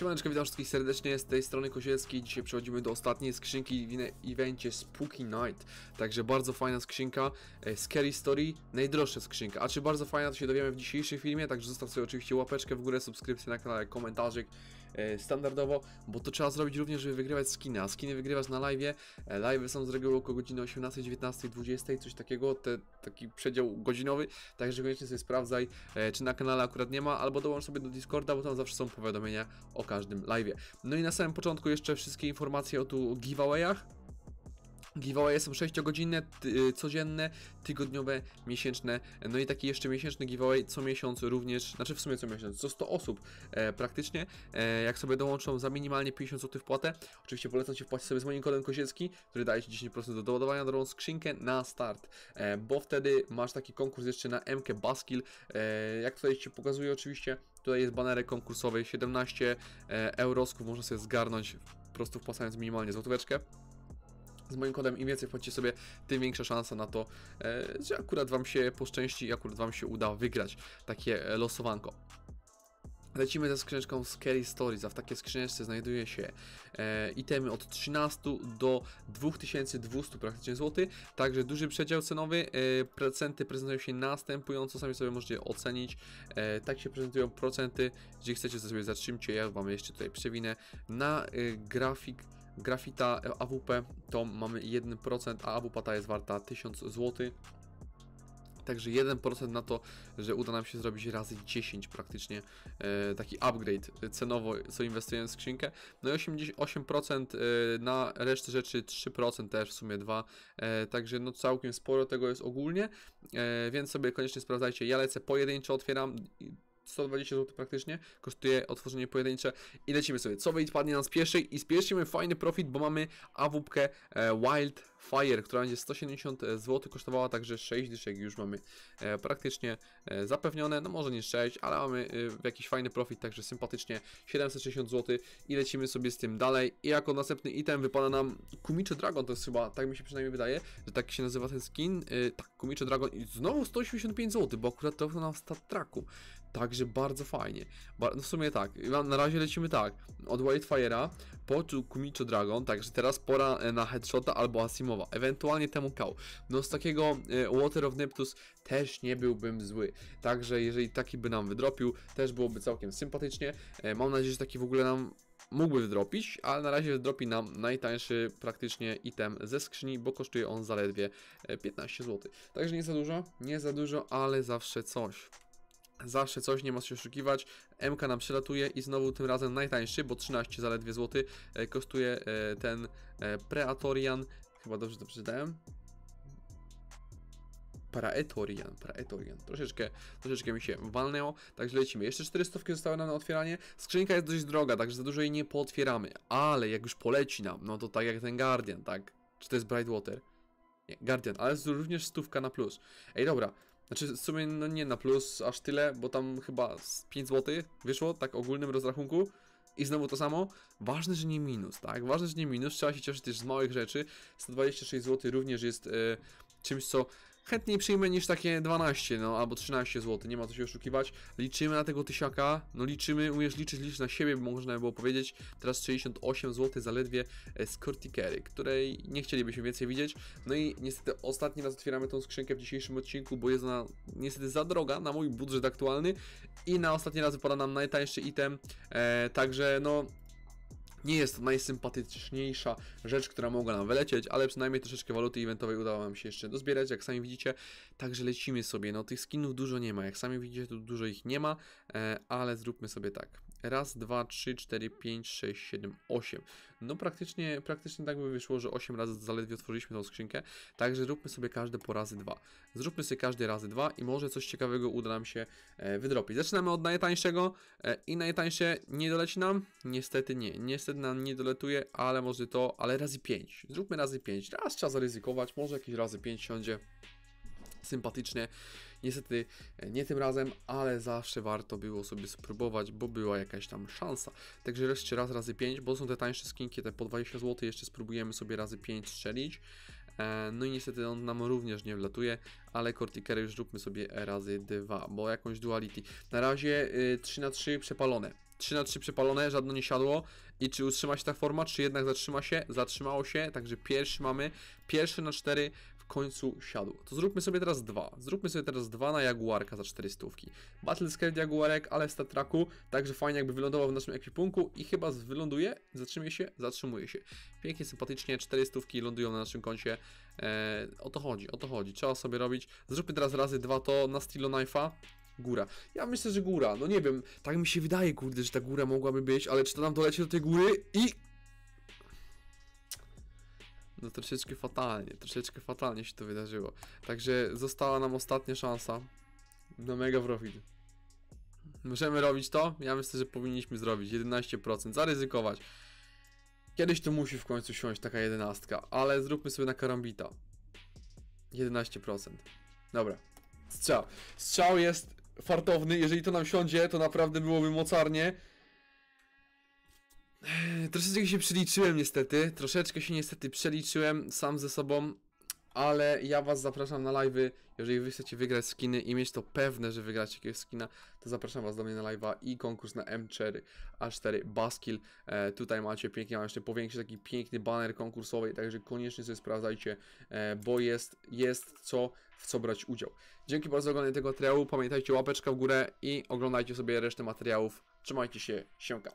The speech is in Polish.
Siemaneczko, witam wszystkich serdecznie, z tej strony Kozielski. Dzisiaj przechodzimy do ostatniej skrzynki w evencie Spooky Night. Także bardzo fajna skrzynka, e, Scary Story, najdroższa skrzynka. A czy bardzo fajna, to się dowiemy w dzisiejszym filmie, także zostaw sobie oczywiście łapeczkę w górę, subskrypcję na kanale, komentarzyk e, standardowo, bo to trzeba zrobić również, żeby wygrywać skiny, a skiny wygrywasz na live. E, live są z reguły około godziny 18, 19, 20, coś takiego, te, taki przedział godzinowy, także koniecznie sobie sprawdzaj, czy na kanale akurat nie ma, albo dołącz sobie do Discorda, bo tam zawsze są powiadomienia o każdym live'ie. No i na samym początku jeszcze wszystkie informacje o tu giveawayach. giveaway są 6-godzinne, y, codzienne, tygodniowe, miesięczne, no i taki jeszcze miesięczny giveaway co miesiąc również, znaczy w sumie co miesiąc, co 100 osób e, praktycznie, e, jak sobie dołączą za minimalnie 50 zł wpłatę, oczywiście polecam się wpłacić sobie z moim kodem Kozielski, który daje Ci 10% do doładowania drogą skrzynkę na start, e, bo wtedy masz taki konkurs jeszcze na MK Baskill, e, jak tutaj Ci pokazuję oczywiście, Tutaj jest banery konkursowej, 17 e, eurosków można sobie zgarnąć po prostu wpłacając minimalnie złotóweczkę. Z moim kodem im więcej wpłacicie sobie, tym większa szansa na to, e, że akurat Wam się poszczęści i akurat Wam się uda wygrać takie e, losowanko. Lecimy ze skrzyneczką Scary Stories, a w takiej skrzyneczce znajduje się e, itemy od 13 do 2200 praktycznie złoty także duży przedział cenowy, e, procenty prezentują się następująco, sami sobie możecie ocenić, e, tak się prezentują procenty, gdzie chcecie to sobie zatrzymcie, ja Wam jeszcze tutaj przewinę na e, grafik grafita AWP to mamy 1%, a AWP ta jest warta 1000 zł. Także 1% na to, że uda nam się zrobić razy 10 praktycznie e, taki upgrade cenowo, co inwestujemy w skrzynkę. No i 88% e, na resztę rzeczy, 3% też w sumie 2. E, także no całkiem sporo tego jest ogólnie, więc sobie koniecznie sprawdzajcie. Ja lecę pojedynczo, otwieram 120 zł praktycznie kosztuje otworzenie pojedyncze i lecimy sobie, co padnie nam z pierwszej i z pierwszej mamy fajny profit, bo mamy awupkę Wild Fire, która będzie 170 e, zł kosztowała, także 6 dyszek już mamy e, praktycznie e, zapewnione, no może nie 6, ale mamy jakiś fajny profit, także sympatycznie 760 zł i lecimy sobie z tym dalej i jako następny item wypada nam Kumiczy Dragon, to jest chyba, tak mi się przynajmniej wydaje, że tak się nazywa ten skin, tak, Kumiczy Dragon i znowu 185 zł, bo akurat to na stat traku, także bardzo fajnie, no w sumie tak, na razie lecimy tak, od Wildfire'a po Kumiczy Dragon, także teraz pora na headshota albo Asimo mowa, ewentualnie temu kał. No z takiego e, Water of Neptus też nie byłbym zły. Także jeżeli taki by nam wydropił, też byłoby całkiem sympatycznie. E, mam nadzieję, że taki w ogóle nam mógłby wydropić, ale na razie wydropi nam najtańszy praktycznie item ze skrzyni, bo kosztuje on zaledwie 15 e, zł. Także nie za dużo, nie za dużo, ale zawsze coś. Zawsze coś, nie ma się oszukiwać. MK nam przylatuje i znowu tym razem najtańszy, bo 13 zaledwie zł kosztuje ten Preatorian Chyba dobrze to przeczytałem. Praetorian, Praetorian. Troszeczkę, troszeczkę mi się walnęło, także lecimy. Jeszcze 400 zostały nam na otwieranie. Skrzynka jest dość droga, także za dużo jej nie pootwieramy. Ale jak już poleci nam, no to tak jak ten Guardian, tak? Czy to jest Brightwater? Nie, Guardian, ale jest również stówka na plus. Ej, dobra. Znaczy w sumie no nie na plus aż tyle, bo tam chyba 5 zł wyszło, tak ogólnym rozrachunku. I znowu to samo, ważne, że nie minus, tak? Ważne, że nie minus, trzeba się cieszyć też z małych rzeczy. 126 zł również jest e, czymś, co chętniej przyjmę niż takie 12, no albo 13 zł, nie ma co się oszukiwać. Liczymy na tego tysiaka, no liczymy, umiesz liczyć, licz na siebie, można by było powiedzieć. Teraz 68 zł zaledwie e, z Cortikery, której nie chcielibyśmy więcej widzieć. No i niestety ostatni raz otwieramy tą skrzynkę w dzisiejszym odcinku, bo jest ona niestety za droga na mój budżet aktualny i na ostatni raz wypada nam najtańszy item, e, także no nie jest to najsympatyczniejsza rzecz, która mogła nam wylecieć, ale przynajmniej troszeczkę waluty eventowej udało nam się jeszcze dozbierać, jak sami widzicie. Także lecimy sobie. No tych skinów dużo nie ma, jak sami widzicie, to dużo ich nie ma, e, ale zróbmy sobie tak. Raz, dwa, trzy, cztery, pięć, sześć, siedem, osiem. No praktycznie, praktycznie tak by wyszło, że osiem razy zaledwie otworzyliśmy tą skrzynkę. Także zróbmy sobie każde po razy dwa. Zróbmy sobie każdy razy dwa i może coś ciekawego uda nam się e, wydropić. Zaczynamy od najtańszego e, i najtańsze nie doleci nam? Niestety nie. Niestety nam nie doletuje, ale może to, ale razy pięć. Zróbmy razy pięć. Raz trzeba zaryzykować, może jakieś razy pięć siądzie sympatycznie. Niestety e, nie tym razem, ale zawsze warto było sobie spróbować, bo była jakaś tam szansa. Także jeszcze raz razy 5, bo są te tańsze skinki, te po 20 zł, jeszcze spróbujemy sobie razy 5 strzelić. E, no i niestety on nam również nie wlatuje, ale Corticera już róbmy sobie razy 2, bo jakąś duality. Na razie 3 y, na 3 przepalone. 3 na 3 przepalone, żadno nie siadło. I czy utrzyma się ta forma, czy jednak zatrzyma się? Zatrzymało się, także pierwszy mamy. Pierwszy na 4 końcu siadł. To zróbmy sobie teraz dwa. Zróbmy sobie teraz dwa na Jaguarka za 400. Battle Scared Jaguarek, ale w statraku, także fajnie jakby wylądował w naszym ekwipunku i chyba wyląduje, zatrzymuje się, zatrzymuje się. Pięknie, sympatycznie, 400 lądują na naszym koncie. Eee, o to chodzi, o to chodzi, trzeba sobie robić. Zróbmy teraz razy dwa to na Stilo Knife'a. Góra. Ja myślę, że góra. No nie wiem, tak mi się wydaje, kurde, że ta góra mogłaby być, ale czy to nam doleci do tej góry i no troszeczkę fatalnie, troszeczkę fatalnie się to wydarzyło. Także została nam ostatnia szansa na mega profit. Możemy robić to? Ja myślę, że powinniśmy zrobić 11%, zaryzykować. Kiedyś to musi w końcu siąść taka jedenastka, ale zróbmy sobie na karambita. 11%. Dobra. Strzał. Strzał jest fartowny, jeżeli to nam siądzie, to naprawdę byłoby mocarnie. Troszeczkę się przeliczyłem niestety, troszeczkę się niestety przeliczyłem sam ze sobą, ale ja was zapraszam na live'y, jeżeli wy chcecie wygrać skiny i mieć to pewne, że wygracie jakiegoś skina, to zapraszam was do mnie na live'a i konkurs na M4 A4 Baskill. E, tutaj macie pięknie, mam jeszcze powiększy taki piękny banner konkursowy, także koniecznie sobie sprawdzajcie, e, bo jest, jest co, w co brać udział. Dzięki bardzo za oglądanie tego materiału, pamiętajcie łapeczka w górę i oglądajcie sobie resztę materiałów. Trzymajcie się, siemka.